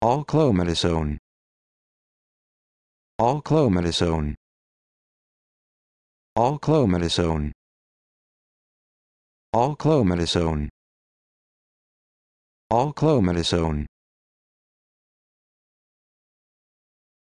All chlomedisone. All chlomedisone. All chlomedisone. All chlomedisone. All chlomedisone.